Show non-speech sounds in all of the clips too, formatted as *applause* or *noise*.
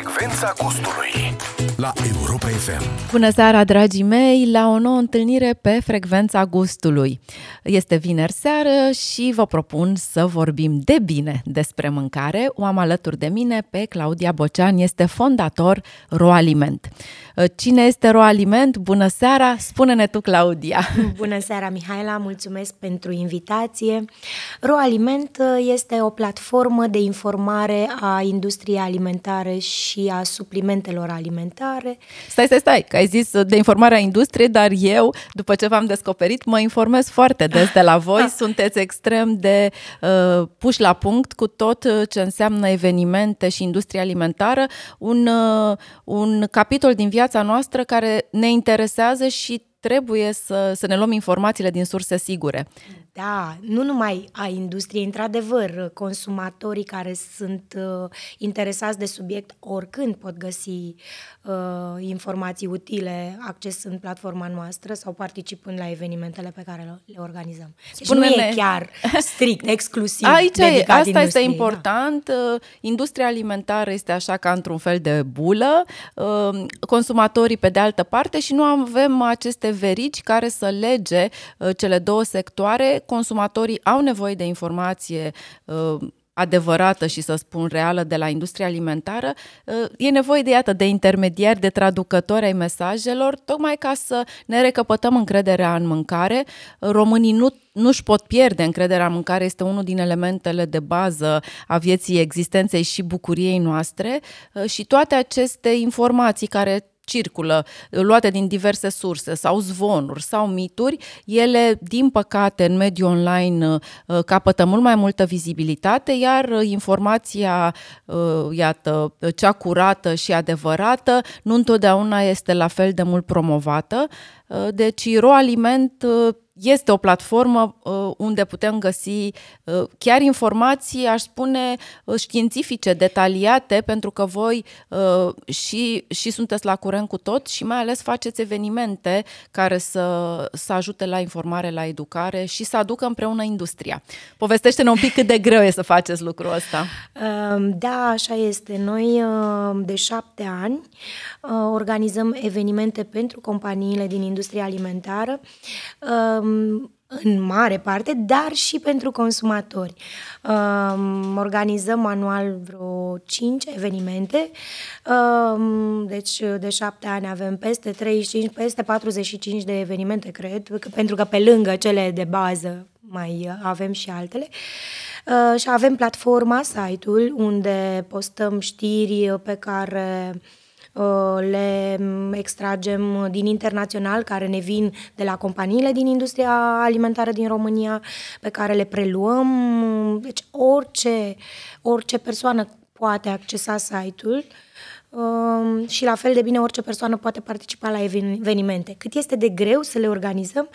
Frecvența gustului la Europa FM. Bună seara, dragii mei, la o nouă întâlnire pe Frecvența Gustului. Este vineri seară și vă propun să vorbim de bine despre mâncare. O am alături de mine pe Claudia Bocean, este fondator Roaliment. Cine este Roaliment? Bună seara! Spune-ne tu, Claudia! *laughs* Bună seara, Mihaela! Mulțumesc pentru invitație! Roaliment este o platformă de informare a industriei alimentare și și a suplimentelor alimentare. Stai, stai, stai, că ai zis de informarea industriei, dar eu, după ce v-am descoperit, mă informez foarte des de la voi. *laughs* Sunteți extrem de uh, puși la punct cu tot uh, ce înseamnă evenimente și industria alimentară, un, uh, un capitol din viața noastră care ne interesează și trebuie să, să ne luăm informațiile din surse sigure. Da, nu numai a industriei, într-adevăr, consumatorii care sunt uh, interesați de subiect oricând pot găsi uh, informații utile accesând platforma noastră sau participând la evenimentele pe care le organizăm. Deci Spune-ne. nu e chiar strict, *laughs* exclusiv Aici e, asta este da. important. Da. Industria alimentară este așa ca într-un fel de bulă, uh, consumatorii pe de altă parte și nu avem aceste verici care să lege uh, cele două sectoare consumatorii au nevoie de informație uh, adevărată și să spun reală de la industria alimentară, uh, e nevoie de iată de intermediari, de traducători ai mesajelor, tocmai ca să ne recăpătăm încrederea în mâncare. Românii nu nu își pot pierde încrederea în mâncare, este unul din elementele de bază a vieții, existenței și bucuriei noastre uh, și toate aceste informații care circulă, luate din diverse surse sau zvonuri sau mituri, ele, din păcate, în mediul online uh, capătă mult mai multă vizibilitate, iar uh, informația, uh, iată, cea curată și adevărată, nu întotdeauna este la fel de mult promovată. Deci, roaliment este o platformă uh, unde putem găsi uh, chiar informații, aș spune, uh, științifice, detaliate, pentru că voi și, și sunteți la curent cu tot și mai ales faceți evenimente care să, să ajute la informare, la educare și să aducă împreună industria. Povestește-ne un pic cât de greu e să faceți lucrul ăsta. Ehm, da, așa este. Noi ehm, de șapte ani ehm, organizăm evenimente pentru companiile din industria alimentară Um, în mare parte, dar și pentru consumatori. Um, organizăm anual vreo 5 evenimente, um, deci de 7 ani avem peste 35, peste 45 de evenimente, cred, pentru că pe lângă cele de bază mai avem și altele. Uh, și avem platforma, site-ul, unde postăm știri pe care uh, Uh, le extragem din internațional, care ne vin de la companiile din industria alimentară din România, pe care le preluăm. Deci orice, orice persoană poate accesa site-ul um, și la fel de bine orice persoană poate participa la evenimente. Cât este de greu să le organizăm,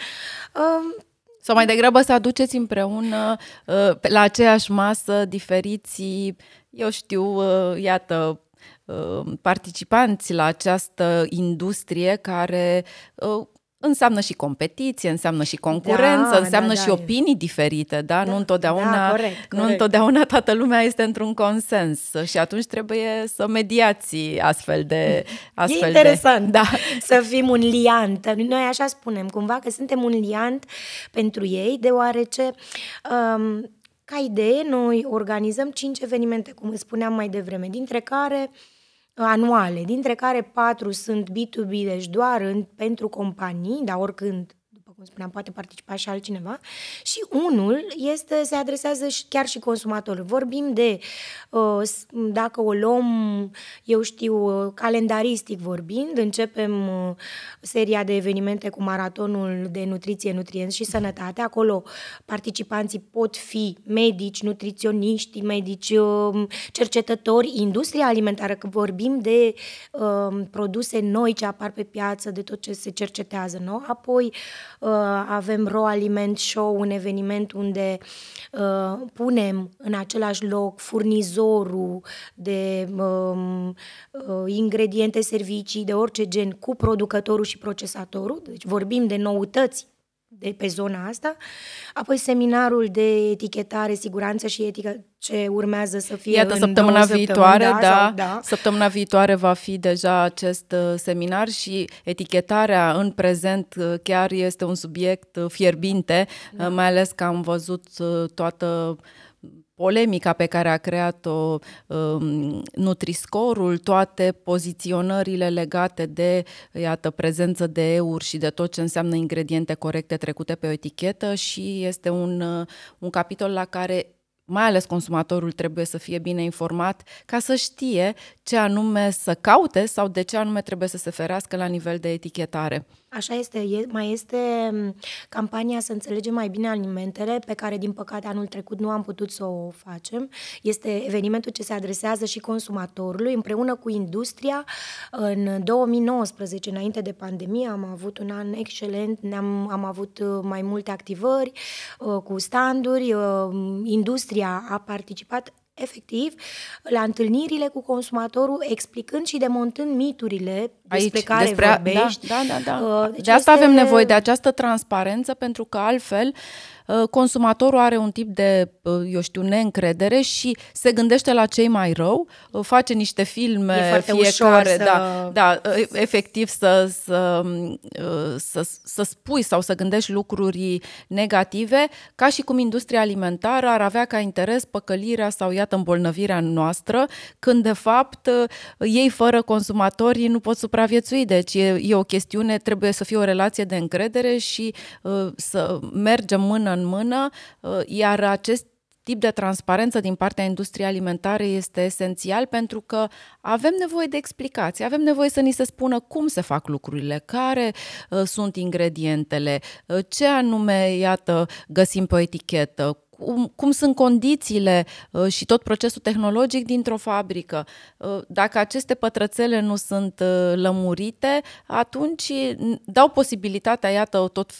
um, sau mai degrabă să aduceți împreună uh, la aceeași masă diferiții, eu știu, uh, iată, Uh, participanți la această industrie care uh, înseamnă și competiție, înseamnă și concurență, da, înseamnă da, da, și opinii diferite, da? da nu întotdeauna da, corect, corect. nu întotdeauna toată lumea este într-un consens și atunci trebuie să mediați astfel de astfel e interesant de, da. să fim un liant. Noi așa spunem cumva că suntem un liant pentru ei, deoarece um, ca idee noi organizăm cinci evenimente, cum spuneam mai devreme, dintre care uh, anuale, dintre care patru sunt B2B, deci doar în, pentru companii, dar oricând cum spuneam, poate participa și altcineva. Și unul este, se adresează chiar și consumatorul. Vorbim de, uh, dacă o luăm, eu știu, uh, calendaristic vorbind, începem uh, seria de evenimente cu maratonul de nutriție, nutrienți și sănătate. Acolo participanții pot fi medici, nutriționiști, medici, cercetători, industria alimentară, că vorbim de produse noi ce apar pe piață, de tot ce se cercetează. Nu? Apoi Uh, avem Raw Aliment Show, un eveniment unde uh, punem în același loc furnizorul de um, uh, ingrediente, servicii, de orice gen, cu producătorul și procesatorul. Deci vorbim de noutăți de pe zona asta, apoi seminarul de etichetare, siguranță și etică ce urmează să fie Iată, în săptămâna viitoare, da, da, sau, da. Săptămâna viitoare va fi deja acest uh, seminar și etichetarea în prezent uh, chiar este un subiect uh, fierbinte, da. mai ales că am văzut toată uh, polemica pe care a creat-o um, Nutriscorul, toate poziționările legate de, iată, prezență de euri și de tot ce înseamnă ingrediente corecte trecute pe o etichetă și este un, uh, un capitol la care mai ales consumatorul trebuie să fie bine informat ca să știe ce anume să caute sau de ce anume trebuie să se ferească la nivel de etichetare. Așa este, e, mai este mm, campania Să înțelegem mai bine alimentele, pe care, din păcate, anul trecut nu am putut să o facem. Este evenimentul ce se adresează și consumatorului, împreună cu industria. În 2019, înainte de pandemie, am avut un an excelent, ne-am, am avut uh, mai multe activări uh, cu standuri, uh, industria a participat efectiv, la întâlnirile cu consumatorul, explicând și demontând miturile Aici, despre care despre, vorbești. Da, da, da. da. Deci de asta este... avem nevoie, de această transparență, pentru că altfel uh, Uh, consumatorul are un tip de, uh, eu știu, neîncredere și se gândește la cei mai rău, uh, face niște filme e fiecare, ușor să... da, da, efectiv să, să, să, să spui sau să gândești lucruri negative, ca și cum industria alimentară ar avea ca interes păcălirea sau, iată, îmbolnăvirea noastră, când, de fapt, ei fără consumatori nu pot supraviețui. Deci e, e o chestiune, trebuie să fie o relație de încredere și să mergem mână în mână, uh, iar acest tip de transparență din partea industriei alimentare este esențial pentru că avem nevoie de explicații, avem nevoie să ni se spună cum se fac lucrurile, care uh, sunt ingredientele, uh, ce anume, iată, găsim pe o etichetă, cum, cum sunt condițiile uh, și tot procesul tehnologic dintr-o fabrică. Uh, dacă aceste pătrățele nu sunt uh, lămurite, atunci dau posibilitatea, iată, tot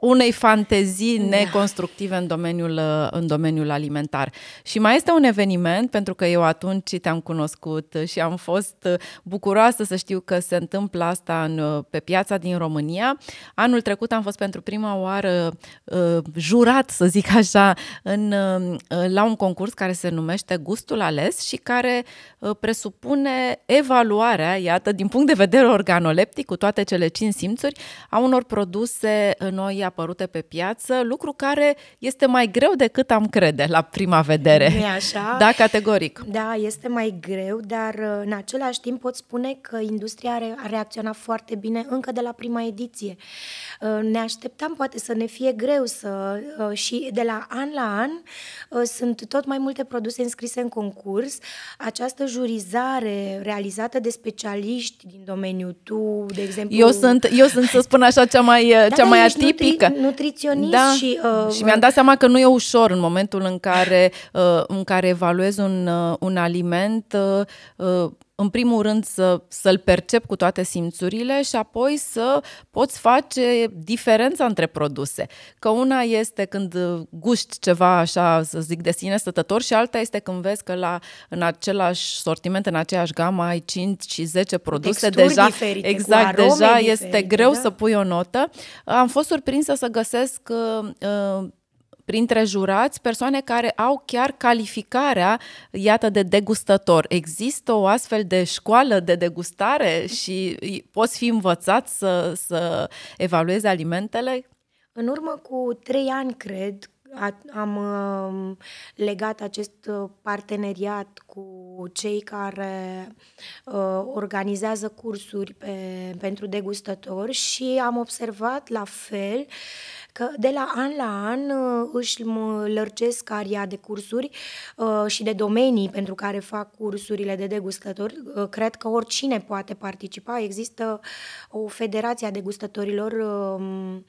unei fantezii da. neconstructive în domeniul, în domeniul alimentar. Și mai este un eveniment, pentru că eu atunci te-am cunoscut și am fost bucuroasă să știu că se întâmplă asta în, pe piața din România. Anul trecut am fost pentru prima oară jurat, să zic așa, în, uh, la un concurs care se numește Gustul ales și care uh, presupune evaluarea, iată, din punct de vedere organoleptic, cu toate cele cinci simțuri, a unor produse uh, noi apărute pe piață, lucru care este mai greu decât am crede la prima vedere. E așa? *laughs* Da, categoric. Da, este mai greu, dar în același timp pot spune că industria a reacționat foarte bine încă de la prima ediție. Ne așteptam poate să ne fie greu să și de la an la an uh, sunt tot mai multe produse înscrise în concurs. Această jurizare realizată de specialiști din domeniul tu, de exemplu... Eu sunt, eu sunt să spun așa, cea mai, da, cea da, mai atipică. Nutri, nutriționist da. și... Uh, și mi-am uh, dat seama că nu e ușor în momentul în care, uh, în care evaluez un, uh, un aliment... Uh, uh, în primul rând să, să-l percep cu toate simțurile și apoi să poți face diferența între produse. Că una este când guști ceva așa, să zic, de sine stătător și alta este când vezi că la, în același sortiment, în aceeași gamă ai 5 și 10 produse. Texturi deja, diferite, exact, deja diferite, este greu da? să pui o notă. Am fost surprinsă să găsesc uh, uh printre jurați persoane care au chiar calificarea, iată, de degustător. Există o astfel de școală de degustare și poți fi învățat să, să evaluezi alimentele? În urmă cu trei ani, cred, am um, legat acest uh, parteneriat cu cei care uh, organizează cursuri pe, pentru degustători și am observat la fel că de la an la an uh, își lărgesc aria de cursuri și de domenii pentru care fac cursurile de degustători. Cred că oricine poate participa. Există o federație a degustătorilor um,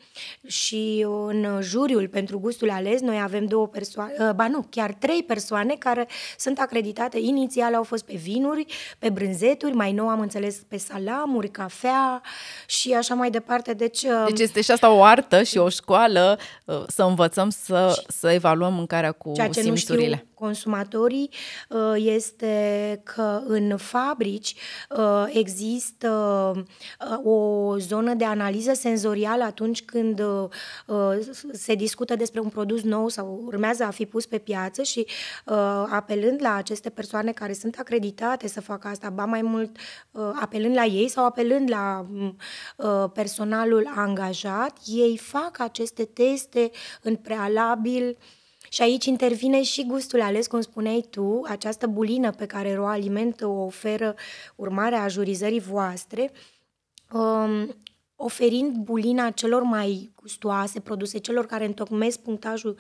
și în juriul pentru gustul ales vezi, noi avem două persoane, ă, ba nu, chiar trei persoane care sunt acreditate. Inițial au fost pe vinuri, pe brânzeturi, mai nou am înțeles pe salamuri, cafea și așa mai departe. Deci, ă, deci este și asta o artă și o școală ă, să învățăm să, să evaluăm mâncarea cu ceea ce simțurile. Nu știu consumatorii este că în fabrici există o zonă de analiză senzorială atunci când se discută despre un produs produs nou sau urmează a fi pus pe piață și uh, apelând la aceste persoane care sunt acreditate să facă asta, ba mai mult uh, apelând la ei sau apelând la mm, uh, personalul angajat, ei fac aceste teste în prealabil și aici intervine și gustul ales, cum spuneai tu, această bulină pe care Roaliment o oferă urmarea a jurizării voastre. Um, oferind bulina celor mai gustoase, produse celor care întocmesc punctajul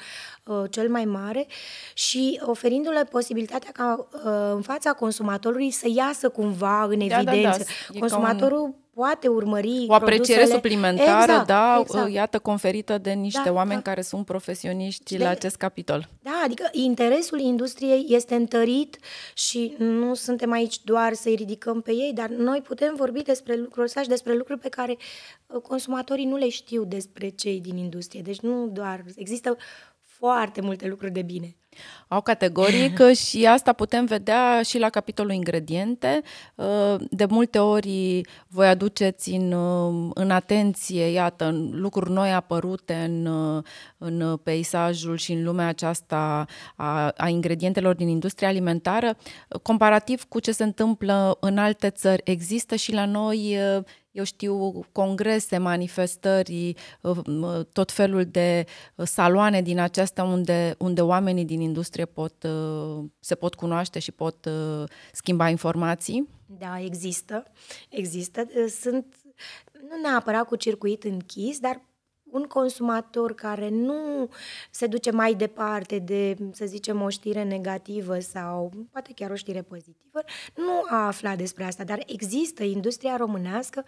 uh, cel mai mare și oferindu-le posibilitatea ca uh, în fața consumatorului să iasă cumva în evidență. Da, da, da. Consumatorul poate urmări O apreciere produsele. suplimentară, exact, da, exact. iată, conferită de niște da, oameni da. care sunt profesioniști deci de, la acest capitol. Da, adică interesul industriei este întărit și nu suntem aici doar să-i ridicăm pe ei, dar noi putem vorbi despre lucruri, și despre lucruri pe care uh, consumatorii nu le știu despre cei din industrie. Deci nu doar, există foarte multe lucruri de bine. Au categoric *laughs* și asta putem vedea și la capitolul ingrediente. Uh, de multe ori voi aduceți în, uh, în atenție, iată, lucruri noi apărute în, uh, în peisajul și în lumea aceasta a, a ingredientelor din industria alimentară, comparativ cu ce se întâmplă în alte țări. Există și la noi eu știu, congrese, manifestări, uh, tot felul de uh, saloane din acestea unde, unde oamenii din industrie pot, uh, se pot cunoaște și pot schimba informații? Da, există. Există. Sunt nu neapărat cu circuit închis, dar un consumator care nu se duce mai departe de, să zicem, o știre negativă sau poate chiar o știre pozitivă, nu a aflat despre asta, dar există industria românească,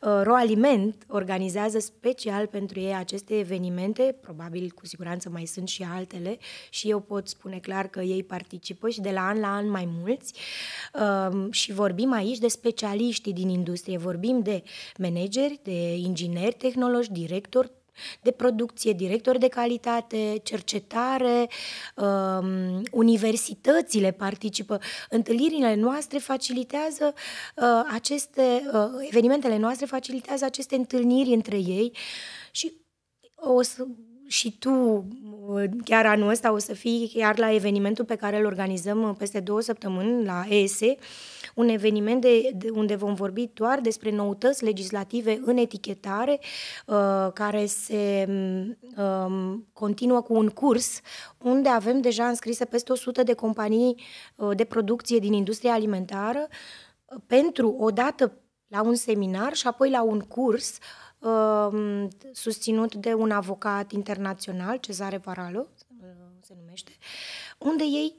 uh, Roaliment organizează special pentru ei aceste evenimente, probabil cu siguranță mai sunt și altele și eu pot spune clar că ei participă și de la an la an mai mulți um, și vorbim aici de specialiștii din industrie, vorbim de manageri, de ingineri, tehnologi, directori, de producție, directori de calitate, cercetare, um, universitățile participă. Întâlnirile noastre facilitează uh, aceste, uh, evenimentele noastre facilitează aceste întâlniri între ei și o să și tu uh, chiar anul ăsta o să fii chiar la evenimentul pe care îl organizăm uh, peste două săptămâni la ESE, un eveniment de, de unde vom vorbi doar despre noutăți legislative în etichetare uh, care se um, continuă cu un curs unde avem deja înscrise peste 100 de companii uh, de producție din industria alimentară uh, pentru o dată la un seminar și apoi la un curs uh, Um, susținut de un avocat internațional, Cezare Paralo, se numește, unde ei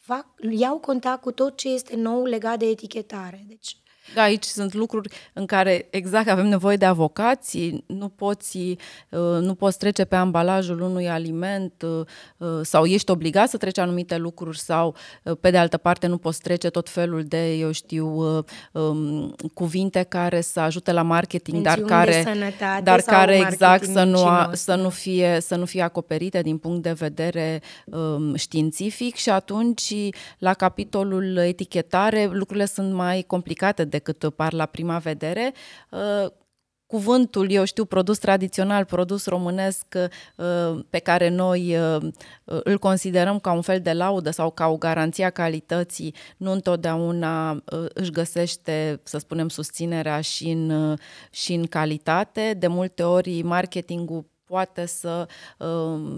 fac, iau contact cu tot ce este nou legat de etichetare. Deci da, aici sunt lucruri în care exact avem nevoie de avocații, nu poți, uh, nu poți trece pe ambalajul unui aliment uh, uh, sau ești obligat să treci anumite lucruri sau, pe de altă parte, nu poți trece tot felul de, eu știu, um, cuvinte care să ajute la marketing, dar care, dar care exact să nu, a, să, nu fie, să nu fie acoperite din punct de vedere um, științific și atunci la capitolul etichetare lucrurile sunt mai complicate de decât par la prima vedere. Uh, cuvântul, eu știu, produs tradițional, produs românesc, uh, pe care noi uh, îl considerăm ca un fel de laudă sau ca o garanție a calității, nu întotdeauna își găsește, să spunem, susținerea și în, și în calitate. De multe ori, marketingul poate să,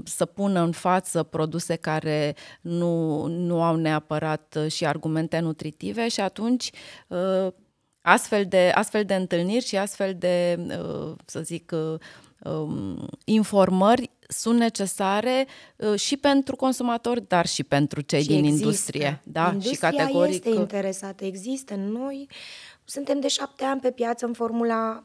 să pună în față produse care nu, nu au neapărat și argumente nutritive și atunci Astfel de, astfel de întâlniri și astfel de, uh, să zic, uh, um, informări sunt necesare uh, și pentru consumatori, dar și pentru cei și din există. industrie. Da? Industria și categoric... este interesată, există. Noi suntem de șapte ani pe piață în formula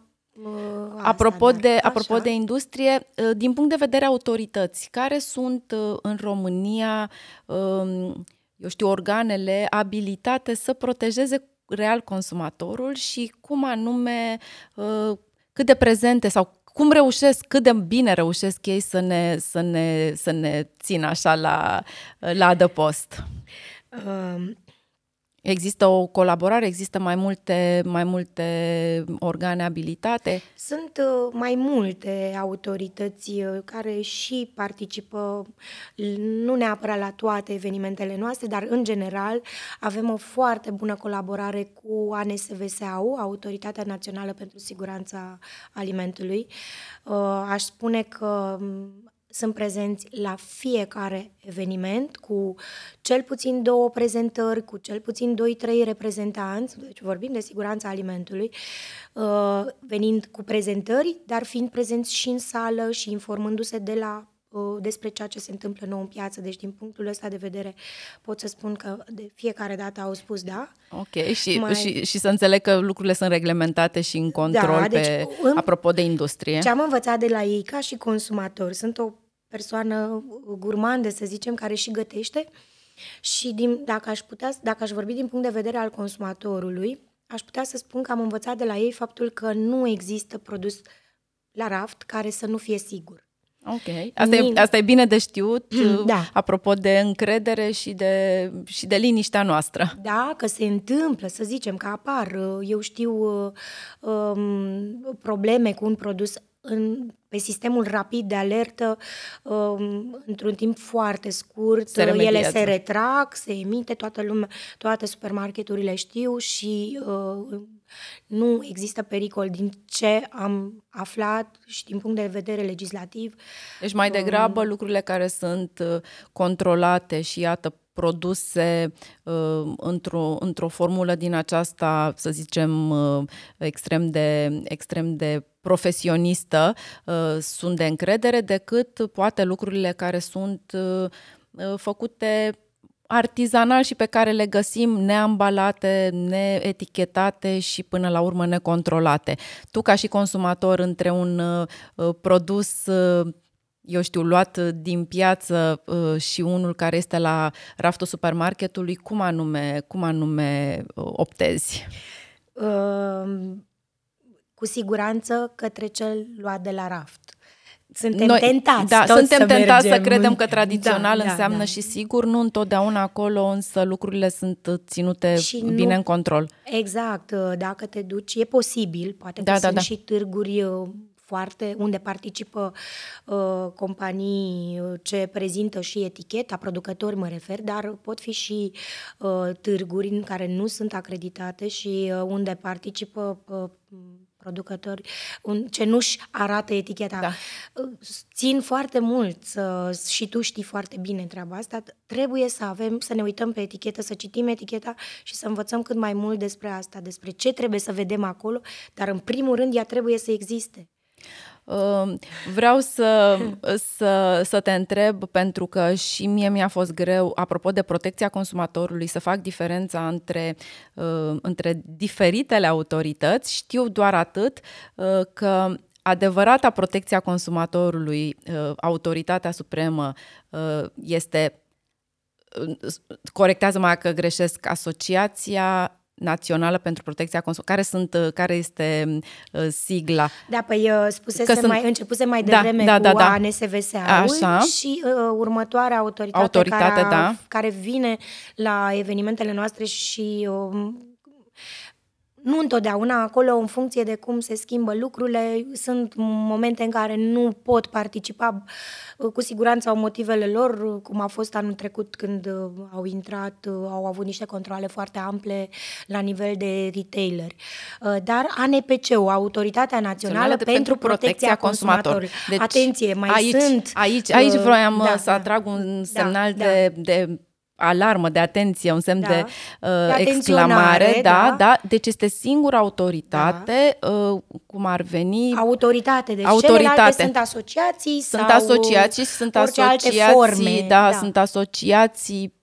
Asta, apropo, da. de, apropo de industrie, din punct de vedere autorități, care sunt în România, um, eu știu, organele abilitate să protejeze real consumatorul și cum anume, uh, cât de prezente sau cum reușesc, cât de bine reușesc ei să ne, să ne, să ne țină așa la, la adăpost? Uh, Există o colaborare, există mai multe, mai multe organe abilitate? Sunt uh, mai multe autorități uh, care și participă, nu neapărat la toate evenimentele noastre, dar în general avem o foarte bună colaborare cu ANSVSAU, Autoritatea Națională pentru Siguranța Alimentului. Uh, aș spune că um, sunt prezenți la fiecare eveniment cu cel puțin două prezentări, cu cel puțin doi trei reprezentanți, deci vorbim de siguranța alimentului, uh, venind cu prezentări, dar fiind prezenți și în sală și informându-se de la uh, despre ceea ce se întâmplă nou în piață. Deci, din punctul ăsta de vedere, pot să spun că de fiecare dată au spus da. Ok, și, Mai... și, și să înțeleg că lucrurile sunt reglementate și în control da, deci, pe, în... apropo de industrie. Ce am învățat de la ei ca și consumator, sunt o persoană gurmandă, să zicem, care și gătește. Și din, dacă, aș putea, dacă aș vorbi din punct de vedere al consumatorului, aș putea să spun că am învățat de la ei faptul că nu există produs la raft care să nu fie sigur. Ok. Asta, Min... e, asta e bine de știut, *clears throat* da. apropo de încredere și de, și de liniștea noastră. Da, că se întâmplă, să zicem, că apar, eu știu, um, probleme cu un produs în, pe sistemul rapid de alertă um, într-un timp foarte scurt. Se ele se retrag, se emite, toată lumea, toate supermarketurile știu și uh, nu există pericol din ce am aflat și din punct de vedere legislativ. Deci mai um, degrabă um, lucrurile care sunt uh, controlate și iată produse uh, într-o, într-o formulă din aceasta, să zicem, uh, extrem de, extrem de profesionistă uh, sunt de încredere decât poate lucrurile care sunt uh, uh, făcute artizanal și pe care le găsim neambalate, neetichetate și până la urmă necontrolate. Tu ca și consumator între un produs eu știu, luat din piață și unul care este la raftul supermarketului, cum anume, cum anume optezi? Uh cu siguranță către cel luat de la raft. Suntem Noi, tentați. Da, suntem să tentați să credem în... că tradițional da, da înseamnă da, da. și sigur, nu întotdeauna acolo, însă lucrurile sunt ținute și bine nu, în control. Exact, dacă te duci, e posibil, poate da, că da, sunt da. și târguri uh, foarte, unde participă uh, companii uh, ce prezintă și eticheta, producători mă refer, dar pot fi și uh, târguri în care nu sunt acreditate și uh, unde participă uh, producători un, ce arată eticheta. Da. Țin foarte mult să, și tu știi foarte bine treaba asta. Trebuie să avem, să ne uităm pe etichetă, să citim eticheta și să învățăm cât mai mult despre asta, despre ce trebuie să vedem acolo, dar în primul rând ea trebuie să existe. Ehm, vreau să, să, să te întreb, pentru că și mie mi-a fost greu, apropo de protecția consumatorului, să fac diferența între, ehm, între diferitele autorități. Știu doar atât ehm, că adevărata protecția consumatorului, autoritatea supremă, este corectează mai că greșesc asociația Națională pentru Protecția Consumatorului, care, sunt, uh, care este uh, sigla. Da, păi uh, spusese că sunt... mai, începuse mai da, devreme da, da, da, da. ANSVSA-ul și uh, următoarea autoritate, autoritate care, da. care vine la evenimentele noastre și uh, nu întotdeauna, acolo în funcție de cum se schimbă lucrurile, sunt momente în care nu pot participa uh, cu siguranță au motivele lor, uh, cum a fost anul trecut când uh, au intrat, au avut niște controle foarte ample la nivel de retailer. Dar ANPC-ul, Autoritatea Națională pentru, pentru Protecția Consumatorului. Deci, Atenție, mai aici, sunt... Aici, aici vroiam da, să da, atrag un da, semnal da, de, da. de alarmă, de atenție, un semn da. de, uh, de exclamare, da, da, da. Deci este singura autoritate, da. uh, cum ar veni. Autoritate, deci autoritate. sunt asociații sunt sau asociații și sunt asociații, alte forme. Da, da, sunt asociații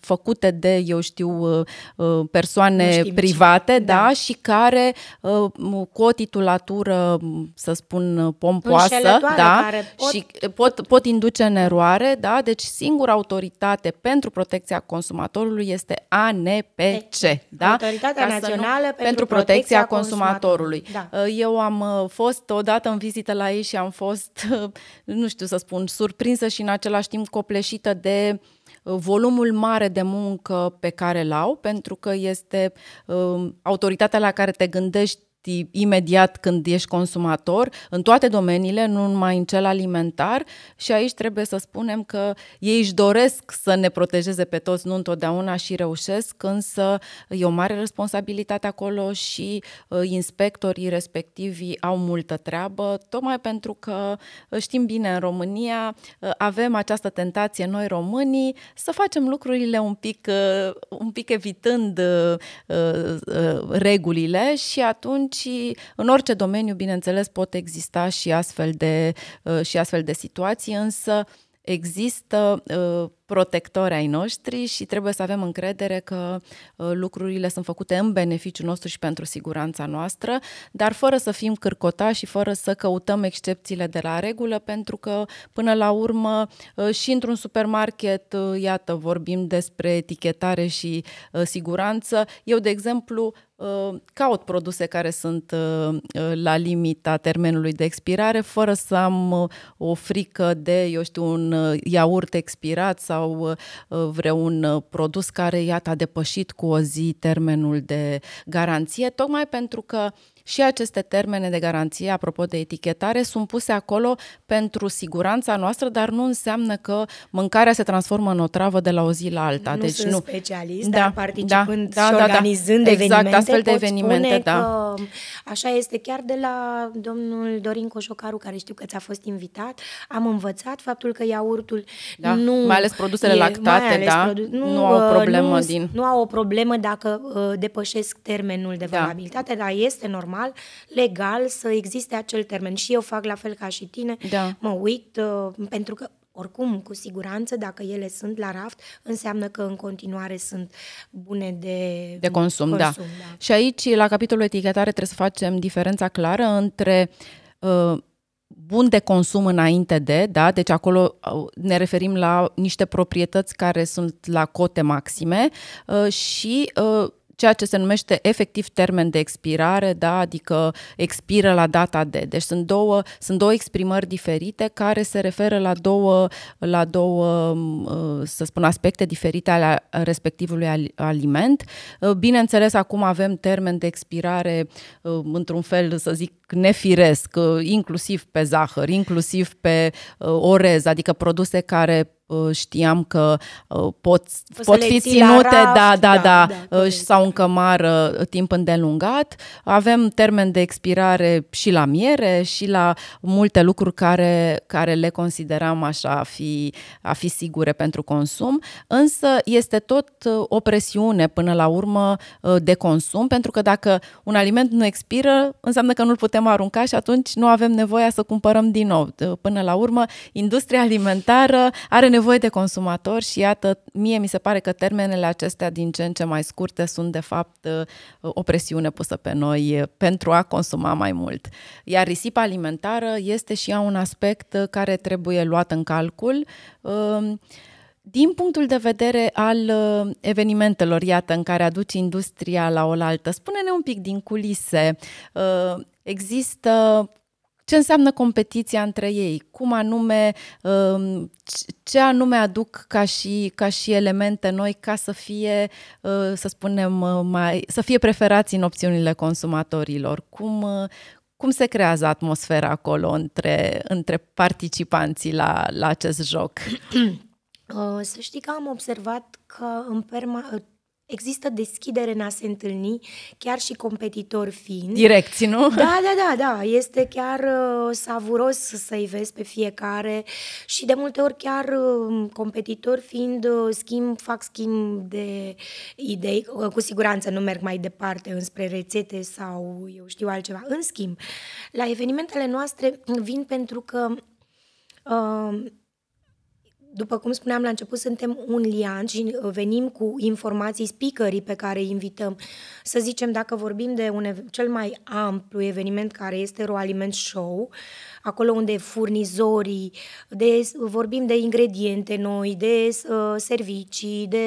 făcute de, eu știu, uh, uh, persoane private, da, da, și care uh, cu o titulatură, să spun, pompoasă, da, pot... și pot, pot induce în eroare, da, deci singura autoritate pentru protecția consumatorului este ANPC, da? Autoritatea Ca Națională nu, pentru, pentru Protecția Consumatorului. consumatorului. Da. Eu am fost odată în vizită la ei și am fost, nu știu să spun, surprinsă și în același timp copleșită de Uh, volumul mare de muncă pe care l au, pentru că este um, autoritatea la care te gândești imediat când ești consumator, în toate domeniile, nu numai în cel alimentar și aici trebuie să spunem că ei își doresc să ne protejeze pe toți, nu întotdeauna și reușesc, însă e o mare responsabilitate acolo și ă, inspectorii respectivi au multă treabă, tocmai pentru că ă, știm bine în România ă, avem această tentație noi românii să facem lucrurile un pic, un pic evitând regulile și atunci atunci în orice domeniu, bineînțeles, pot exista și astfel de, uh, și astfel de situații, însă există uh, protectori ai noștri și trebuie să avem încredere că uh, lucrurile sunt făcute în beneficiul nostru și pentru siguranța noastră, dar fără să fim cârcotași și fără să căutăm excepțiile de la regulă, pentru că până la urmă și într-un supermarket, iată, vorbim despre etichetare și siguranță. Eu, de exemplu, Uh, caut produse care sunt uh, uh, la limita termenului de expirare, fără să am o frică de, eu știu, un iaurt expirat sau vreun produs care, iată, a depășit cu o zi termenul de garanție, tocmai pentru că uh, și aceste termene de garanție, apropo de etichetare, sunt puse acolo pentru siguranța noastră, dar nu înseamnă că mâncarea se transformă în o travă de la o zi la alta. Nu deci, sunt nu. specialist, da, dar da, participând da, și da, da. organizând da, exact, evenimente, astfel de evenimente, da. că așa este chiar de la domnul Dorin Coșocaru, care știu că ți-a fost invitat, am învățat faptul că iaurtul da, nu... Mai ales produsele e, lactate, ales da, produ- nu, nu au o uh, problemă nu, din... Nu au o problemă dacă uh, depășesc termenul de da. valabilitate, da. dar este normal normal, legal, să existe acel termen. Și eu fac la fel ca și tine, da. mă uit, uh, pentru că oricum, cu siguranță, dacă ele sunt la raft, înseamnă că în continuare sunt bune de, de consum. Da. consum da. da. Și aici, la capitolul etichetare, trebuie să facem diferența clară între uh, bun de consum înainte de, da, deci acolo uh, ne referim la niște proprietăți care sunt la cote maxime uh, și uh, ceea ce se numește efectiv termen de expirare, da? adică expiră la data de. Deci sunt două, sunt două exprimări diferite care se referă la două, la două uh, să spun, aspecte diferite ale respectivului aliment. Uh, bineînțeles, acum avem termen de expirare uh, într-un fel, să zic, nefiresc, inclusiv pe zahăr, inclusiv pe orez, adică produse care știam că pot, pot fi ținute, raft, da, da, da, da, sau în cămară timp îndelungat. Avem termen de expirare și la miere și la multe lucruri care, care le consideram așa a fi, a fi sigure pentru consum, însă este tot o presiune până la urmă de consum, pentru că dacă un aliment nu expiră, înseamnă că nu-l putem arunca și atunci nu avem nevoia să cumpărăm din nou. Până la urmă, industria alimentară are nevoie nevoie de consumator și iată, mie mi se pare că termenele acestea din ce în ce mai scurte sunt de fapt uh, o presiune pusă pe noi uh, pentru a consuma mai mult. Iar risipa alimentară este și ea un aspect uh, care trebuie luat în calcul. Um, din punctul de vedere al evenimentelor, iată, în care aduci industria la oaltă, spune-ne un pic din culise. Există ce înseamnă competiția între ei, cum anume, um, ce anume aduc ca și, ca și elemente noi ca să fie, uh, să spunem, uh, mai, să fie preferați în opțiunile consumatorilor, cum, uh, cum se creează atmosfera acolo între, între participanții la, la acest joc? *clears throat* Să știi că am observat că în perma- există deschidere în a se întâlni, chiar și competitor fiind. Direcții, nu? Da, da, da, da. Este chiar uh, savuros să-i vezi pe fiecare și de multe ori chiar uh, competitor fiind uh, schimb, fac schimb de idei. Uh, cu siguranță nu merg mai departe înspre rețete sau eu știu altceva. În schimb, la evenimentele noastre vin pentru că uh, după cum spuneam la început, suntem un lian și venim cu informații speakerii pe care îi invităm. Să zicem, dacă vorbim de un, cel mai amplu eveniment care este Roaliment Show, uh, acolo unde furnizorii, de, vorbim de ingrediente noi, de uh, servicii, de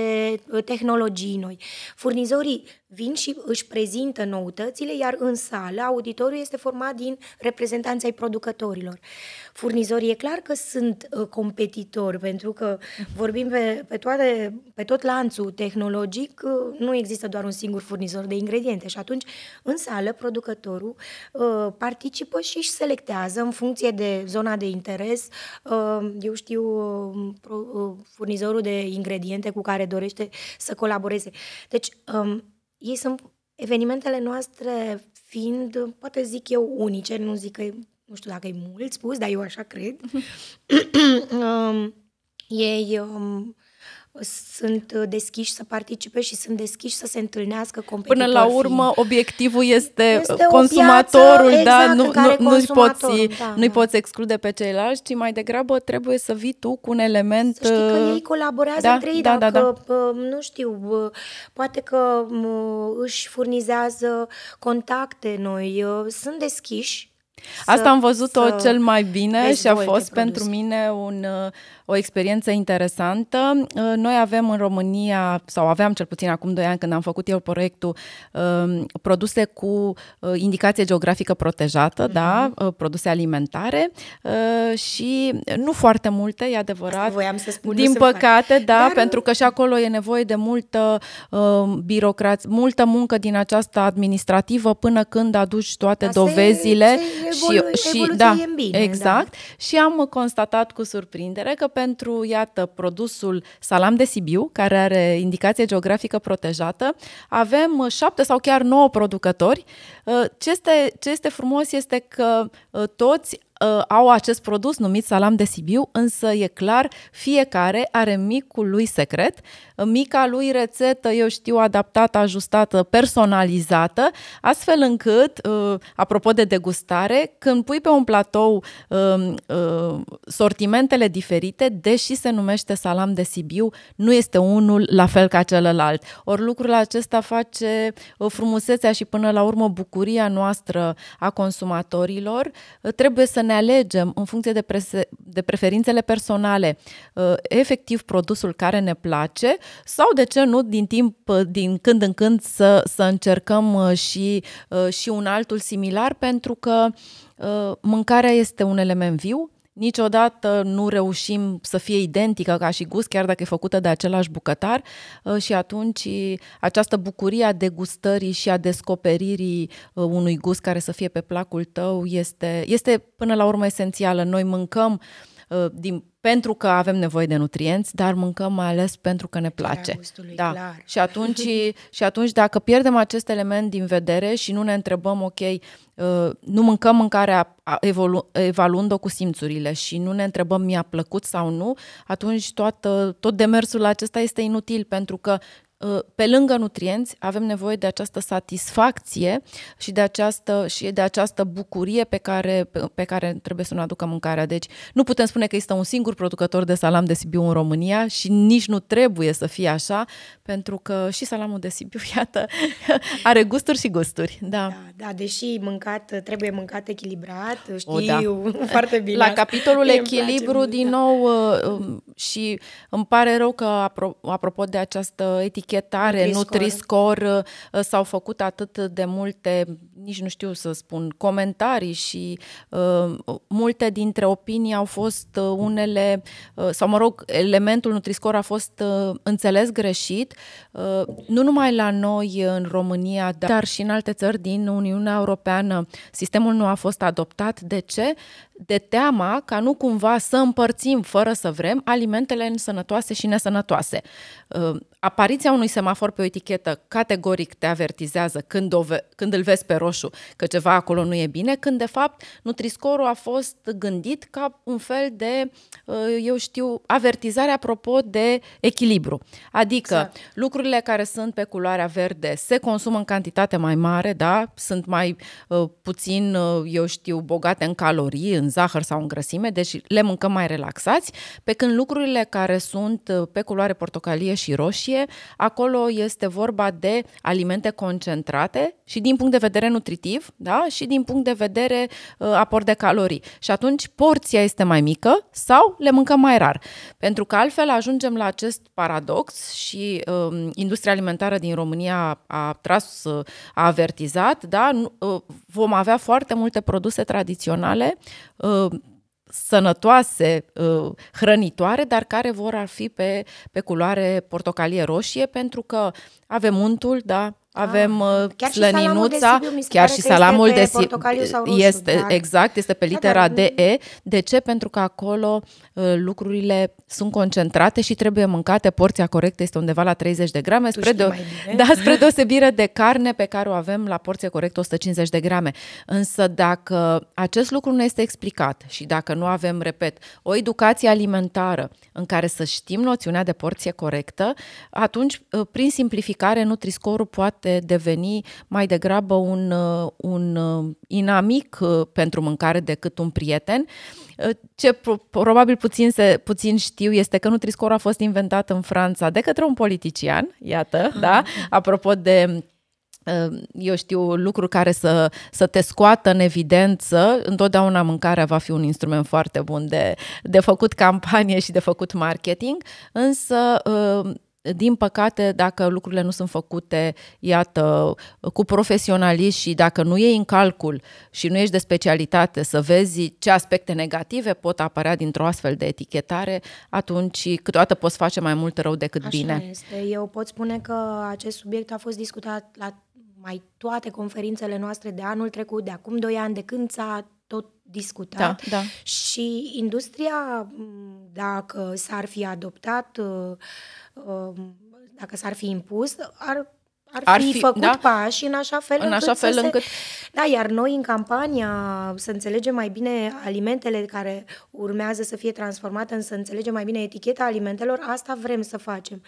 uh, tehnologii noi. Furnizorii vin și își prezintă noutățile, iar în sală auditoriul este format din reprezentanții ai producătorilor. Furnizorii e clar că sunt uh, competitori, pentru că vorbim pe, pe, toate, pe tot lanțul tehnologic, uh, nu există doar un singur furnizor de ingrediente și atunci în sală producătorul uh, participă și își selectează în funcție de zona de interes, uh, eu știu uh, uh, furnizorul de ingrediente cu care dorește să colaboreze. Deci, um, ei sunt evenimentele noastre fiind, poate zic eu, unice, nu zic că nu știu dacă e mult spus, dar eu așa cred. Mhm. *clears throat* Um, ei um, sunt uh, deschiși să participe și sunt deschiși să se întâlnească competitori. Până la urmă, fiind. obiectivul este, este consumatorul, piață, da, exact, nu, nu, nu-i, poți, da, nu-i da. poți exclude pe ceilalți, ci mai degrabă trebuie să vii tu cu un element... Să știi că uh, ei colaborează da, între ei, da, dacă, da, da. Uh, nu știu, poate că își furnizează contacte noi, sunt deschiși Asta am văzut-o cel mai bine și a fost pentru mine un o experiență interesantă. Uh, noi avem în România, sau aveam cel puțin acum 2 ani când am făcut eu proiectul, um, produse cu uh, indicație geografică protejată, mm-hmm. da, mhm. uh, produse alimentare și nu foarte multe, e adevărat. Voiam să spun. Din păcate, fac. da, Dar... pentru că și acolo e nevoie de multă um, birocrație, multă muncă din această administrativă până când aduci toate Asta dovezile e, și, evolu- și da, bine, da. exact. Da. Și am constatat cu surprindere că pentru, iată, produsul salam de Sibiu, care are indicație geografică protejată. Avem uh, șapte sau chiar nouă producători. Uh, ce este, ce este frumos este că uh, toți uh, au acest produs numit salam de Sibiu, însă e clar, fiecare are micul lui secret, mica lui rețetă, eu știu, adaptată, ajustată, personalizată, astfel încât, uh, apropo de degustare, când pui pe un platou uh, uh, sortimentele diferite, deși se numește salam de Sibiu, nu este unul la fel ca celălalt. Ori lucrul acesta face uh, frumusețea și până la urmă bucuria noastră a consumatorilor. Uh, trebuie să ne ne alegem în funcție de, prese, de preferințele personale uh, efectiv produsul care ne place sau de ce nu din timp, uh, din când în când să, să încercăm uh, și, și un altul similar pentru că mâncarea este un element viu, niciodată nu reușim să fie identică ca și gust, chiar dacă e făcută de același bucătar uh, și atunci uh, această bucurie a degustării și a descoperirii uh, unui gust care să fie pe placul tău este, este până la urmă esențială. Noi mâncăm din pentru că avem nevoie de nutrienți, dar mâncăm mai ales pentru că ne place. Gustului, da. Clar. Și atunci, și atunci dacă pierdem acest element din vedere și nu ne întrebăm, ok, uh, nu mâncăm mâncarea evolu- evaluând-o cu simțurile și nu ne întrebăm mi-a plăcut sau nu, atunci toată, tot demersul acesta este inutil pentru că Uh, pe lângă nutrienți, avem nevoie de această satisfacție și de această, și de această bucurie pe care, pe care trebuie să ne aducă mâncarea. Deci nu putem spune că există un singur producător de salam de Sibiu în România și nici nu trebuie să fie așa, pentru că și salamul de Sibiu, *laughs* iată, are gusturi și gusturi. Da, da, da deși mâncat, trebuie mâncat echilibrat, știu o, da. *laughs* foarte bine. La capitolul echilibru, place, din da. nou, uh, um, și îmi pare rău că, apropo de această etichetă, Nutri Nutriscore, Nutriscore ă, s-au făcut atât de multe, nici nu știu să spun, comentarii și uh, multe dintre opinii au fost ă, unele, uh, sau mă rog, elementul Nutriscore a fost uh, înțeles greșit, uh, nu numai la noi în România, dar și în alte țări din Uniunea Europeană. Sistemul nu a fost adoptat. De ce? De teama ca nu cumva să împărțim fără să vrem alimentele sănătoase și nesănătoase apariția unui semafor pe o etichetă categoric te avertizează când, o ve- când îl vezi pe roșu că ceva acolo nu e bine, când de fapt Nutriscorul a fost gândit ca un fel de, uh, eu știu, avertizare apropo de echilibru. Adică exact. lucrurile care sunt pe culoarea verde se consumă în cantitate mai mare, da? sunt mai uh, puțin, uh, eu știu, bogate în calorii, în zahăr sau în grăsime, deci le mâncăm mai relaxați, pe când lucrurile care sunt uh, pe culoare portocalie și roșie nutriție, acolo este vorba de alimente concentrate și din punct de vedere nutritiv da? și din punct de vedere uh, aport de calorii. Și atunci porția este mai mică sau le mâncăm mai rar. Pentru că altfel ajungem la acest paradox și uh, industria alimentară din România a tras, uh, a avertizat, da? Uh, vom avea foarte multe produse tradiționale uh, sănătoase, uh, hrănitoare, dar care vor ar fi pe, pe culoare portocalie-roșie, pentru că avem untul, da, avem ah, chiar uh, slăninuța, și chiar și salamul de Sibiu, este dar... exact, este pe da, litera da, dar... DE. De ce? Pentru că acolo uh, lucrurile sunt concentrate și trebuie mâncate, porția corectă este undeva la 30 de grame, spre, de... *laughs* da, spre deosebire de carne pe care o avem la porție corectă 150 de grame. Însă dacă acest lucru nu este explicat și dacă nu avem, repet, o educație alimentară în care să știm noțiunea de porție corectă, atunci, uh, prin simplificare, nutriscorul poate poate deveni mai degrabă un, uh, un uh, inamic uh, pentru mâncare decât un prieten. Ce probabil puțin, se, puțin știu este că Nutriscor a fost inventat în Franța de către un politician, iată, mm-hmm. da? Apropo de eu știu, lucruri care să, să te scoată în evidență, întotdeauna mâncarea va fi un instrument foarte bun de, de făcut campanie și de făcut marketing, însă din păcate, dacă lucrurile nu sunt făcute, iată, cu profesionaliști și dacă nu iei în calcul și nu ești de specialitate să vezi ce aspecte negative pot apărea dintr-o astfel de etichetare, atunci câteodată poți face mai mult rău decât Așa bine. Este. Eu pot spune că acest subiect a fost discutat la mai toate conferințele noastre de anul trecut, de acum 2 ani, de când s-a tot discutat. Da, da. Și industria, dacă s-ar fi adoptat uh, Um, dacă s-ar fi impus, ar ar fi, ar fi făcut da? pași în așa fel în încât așa fel să încât... Da, iar noi în campania să înțelegem mai bine alimentele care urmează să fie transformate, în să înțelegem mai bine eticheta alimentelor, asta vrem să facem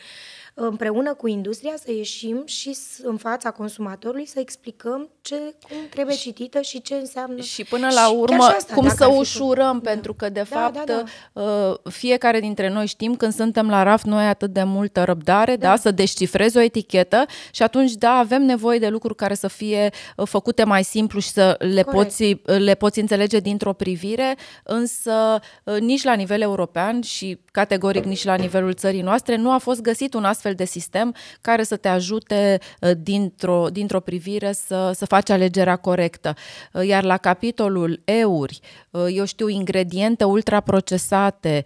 împreună cu industria să ieșim și în fața consumatorului să explicăm ce cum trebuie citită și ce înseamnă. Și până la urmă, și asta, cum să ușurăm, fi... pentru că, de da, da fapt, da, da. fiecare dintre noi știm când suntem la raft, noi atât de multă răbdare, da. da, să descifrezi o etichetă și atunci, da, avem nevoie de lucruri care să fie uh, făcute mai simplu și să le, Corect. poți, uh, le poți înțelege dintr-o privire, însă nici la nivel european și categoric nici la nivelul țării noastre nu a fost găsit un astfel astfel de sistem care să te ajute uh, dintr-o, dintr-o privire să, să faci alegerea corectă. Uh, iar la capitolul euri, uh, eu știu, ingrediente ultraprocesate,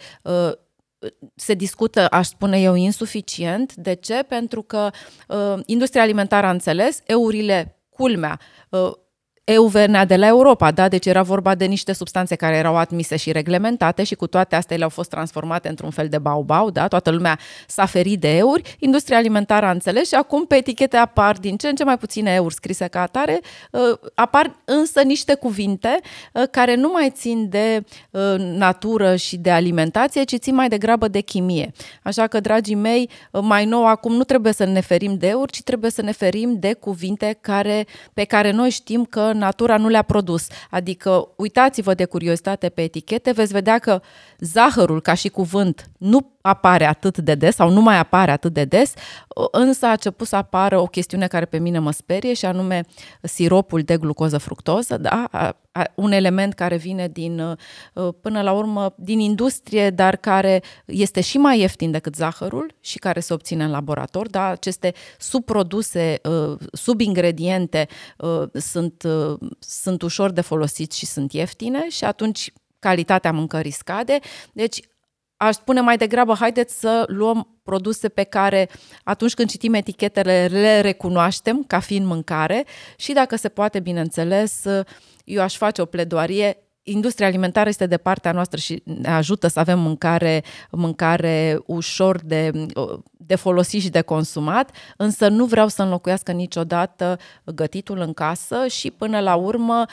se discută, aș spune eu, insuficient. De ce? Pentru că industria alimentară a înțeles, eurile, culmea, EU venea de la Europa, da? Deci era vorba de niște substanțe care erau admise și reglementate și cu toate astea le au fost transformate într-un fel de bau-bau, da? Toată lumea s-a ferit de euri, industria alimentară a înțeles și acum pe etichete apar din ce în ce mai puține euri scrise ca atare, ă, apar însă niște cuvinte ă, care nu mai țin de ă, natură și de alimentație, ci țin mai degrabă de chimie. Așa că, dragii mei, mai nou acum nu trebuie să ne ferim de euri, ci trebuie să ne ferim de cuvinte care, pe care noi știm că natura nu le-a produs. Adică uitați-vă de curiozitate pe etichete, veți vedea că zahărul ca și cuvânt nu apare atât de des sau nu mai apare atât de des, însă a început să apară o chestiune care pe mine mă sperie și anume siropul de glucoză fructoză, da? un element care vine din, uh, uh, până la urmă, din industrie, dar care este și mai ieftin decât zahărul și care se obține în laborator, dar aceste subproduse, uh, subingrediente sunt, sunt ușor de folosit și sunt ieftine și atunci calitatea mâncării scade. Deci aș spune mai degrabă, haideți să luăm produse pe care atunci când citim etichetele le recunoaștem ca fiind mâncare și dacă se poate, bineînțeles, eu aș face o pledoarie industria alimentară este de partea noastră și ne ajută să avem mâncare, mâncare ușor de, de folosit și de consumat, însă nu vreau să înlocuiască niciodată gătitul în casă și până la urmă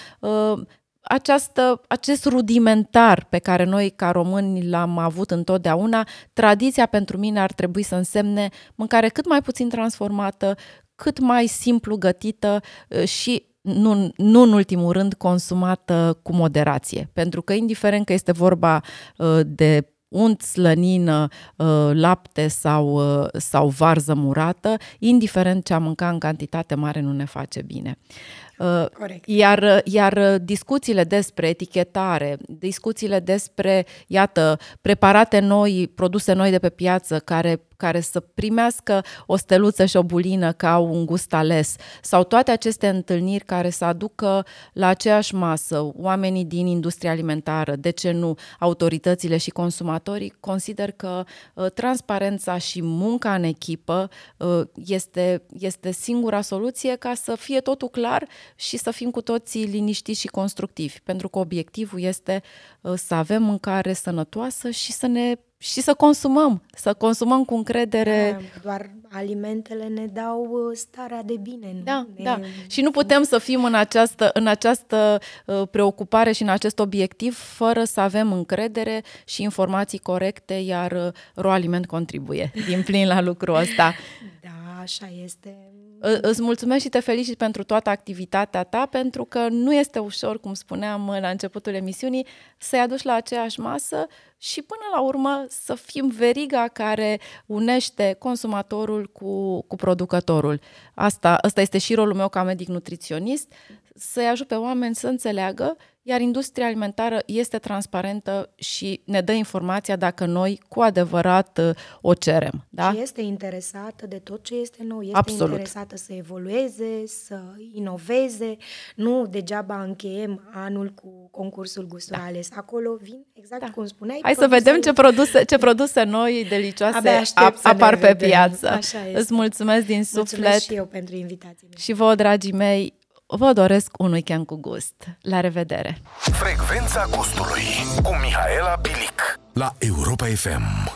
această, acest rudimentar pe care noi ca români l-am avut întotdeauna, tradiția pentru mine ar trebui să însemne mâncare cât mai puțin transformată, cât mai simplu gătită ă, și nu, nu în ultimul rând consumată cu moderație. Pentru că indiferent că este vorba ă, de unt, slănină, ă, lapte sau, sau varză murată, indiferent ce am mâncat în cantitate mare nu ne face bine. Corect. Uh, iar, uh, iar uh, discuțiile despre etichetare, discuțiile despre, iată, preparate noi, produse noi de pe piață care care să primească o steluță și o bulină ca un gust ales, sau toate aceste întâlniri care să aducă la aceeași masă oamenii din industria alimentară, de ce nu autoritățile și consumatorii, consider că uh, transparența și munca în echipă uh, este, este singura soluție ca să fie totul clar și să fim cu toții liniștiți și constructivi, pentru că obiectivul este uh, să avem mâncare sănătoasă și să ne și să consumăm, să consumăm cu încredere. Da, doar alimentele ne dau uh, starea de bine. Nu? Da, ne... da. Și nu putem să fim în această, în această uh, preocupare și în acest obiectiv fără să avem încredere și informații corecte, iar uh, Roaliment contribuie din plin la lucrul ăsta. da așa este. Îți mulțumesc și te felicit pentru toată activitatea ta, pentru că nu este ușor, cum spuneam la începutul emisiunii, să-i aduci la aceeași masă și până la urmă să fim veriga care unește consumatorul cu, cu producătorul. Asta, asta este și rolul meu ca medic nutriționist, să-i ajute oameni să înțeleagă, iar industria alimentară este transparentă și ne dă informația dacă noi cu adevărat o cerem. Da? Și este interesată de tot ce este nou, este Absolut. interesată să evolueze, să inoveze, nu degeaba încheiem anul cu concursul gustul Da. Acolo vin, exact da. cum spuneai. Hai produse... să vedem ce produse, ce produse noi delicioase apar pe vedem. piață. Așa este. Îți mulțumesc din suflet. Mulțumesc și eu pentru invitație. Și vouă, dragii mei, vă doresc un weekend cu gust. La revedere! Frecvența gustului cu Mihaela Bilic la Europa FM.